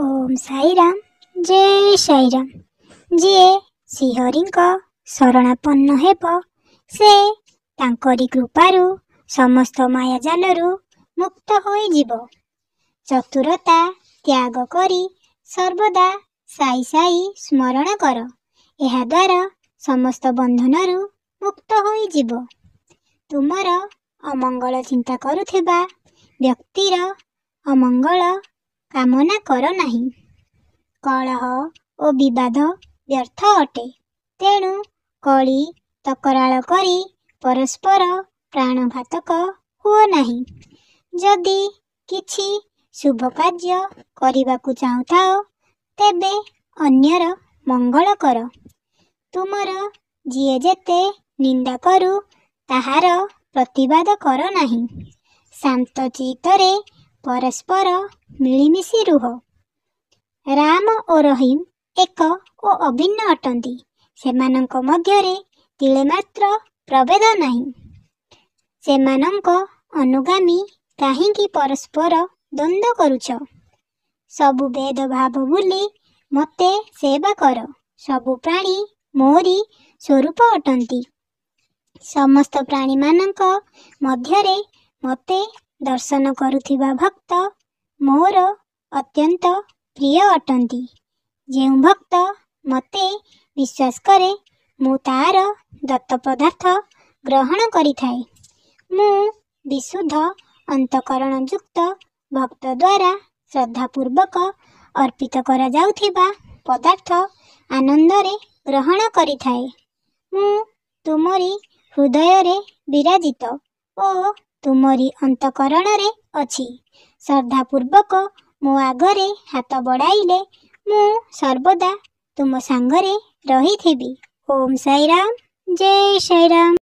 ଓମ୍ ସାଇରାମ ଜୟ ସାଇରାମ ଯିଏ ଶ୍ରୀହରିଙ୍କ ଶରଣାପନ୍ନ ହେବ ସେ ତାଙ୍କରି କୃପାରୁ ସମସ୍ତ ମାୟା ଜାଲରୁ ମୁକ୍ତ ହୋଇଯିବ ଚତୁରତା ତ୍ୟାଗ କରି ସର୍ବଦା ସାଇ ସାଇ ସ୍ମରଣ କର ଏହାଦ୍ୱାରା ସମସ୍ତ ବନ୍ଧନରୁ ମୁକ୍ତ ହୋଇଯିବ ତୁମର ଅମଙ୍ଗଳ ଚିନ୍ତା କରୁଥିବା ବ୍ୟକ୍ତିର ଅମଙ୍ଗଳ କାମନା କର ନାହିଁ କଳହ ଓ ବିବାଦ ବ୍ୟର୍ଥ ଅଟେ ତେଣୁ କଳି ତକରାଳ କରି ପରସ୍ପର ପ୍ରାଣଘାତକ ହୁଅ ନାହିଁ ଯଦି କିଛି ଶୁଭ କାର୍ଯ୍ୟ କରିବାକୁ ଚାହୁଁଥାଅ ତେବେ ଅନ୍ୟର ମଙ୍ଗଳ କର ତୁମର ଯିଏ ଯେତେ ନିନ୍ଦା କରୁ ତାହାର ପ୍ରତିବାଦ କର ନାହିଁ ଶାନ୍ତ ଚିତ୍ତରେ ପରସ୍ପର ମିଳିମିଶି ରୁହ ରାମ ଓ ରହିମ ଏକ ଓ ଅଭିନ୍ନ ଅଟନ୍ତି ସେମାନଙ୍କ ମଧ୍ୟରେ ତିଳେମାତ୍ର ପ୍ରଭେଦ ନାହିଁ ସେମାନଙ୍କ ଅନୁଗାମୀ କାହିଁକି ପରସ୍ପର ଦ୍ୱନ୍ଦ୍ୱ କରୁଛ ସବୁ ଭେଦଭାବ ବୁଲି ମୋତେ ସେବା କର ସବୁ ପ୍ରାଣୀ ମୋରି ସ୍ୱରୂପ ଅଟନ୍ତି ସମସ୍ତ ପ୍ରାଣୀମାନଙ୍କ ମଧ୍ୟରେ ମୋତେ ଦର୍ଶନ କରୁଥିବା ଭକ୍ତ ମୋର ଅତ୍ୟନ୍ତ ପ୍ରିୟ ଅଟନ୍ତି ଯେଉଁ ଭକ୍ତ ମୋତେ ବିଶ୍ୱାସ କରେ ମୁଁ ତା'ର ଦତ୍ତ ପଦାର୍ଥ ଗ୍ରହଣ କରିଥାଏ ମୁଁ ବିଶୁଦ୍ଧ ଅନ୍ତଃକରଣ ଯୁକ୍ତ ଭକ୍ତ ଦ୍ୱାରା ଶ୍ରଦ୍ଧାପୂର୍ବକ ଅର୍ପିତ କରାଯାଉଥିବା ପଦାର୍ଥ ଆନନ୍ଦରେ ଗ୍ରହଣ କରିଥାଏ ମୁଁ ତୁମରି ହୃଦୟରେ ବିରାଜିତ ଓ ତୁମରି ଅନ୍ତଃକରଣରେ ଅଛି ଶ୍ରଦ୍ଧାପୂର୍ବକ ମୋ ଆଗରେ ହାତ ବଢ଼ାଇଲେ ମୁଁ ସର୍ବଦା ତୁମ ସାଙ୍ଗରେ ରହିଥିବି ଓମ୍ ସାଇରାମ ଜୟ ସାଇରାମ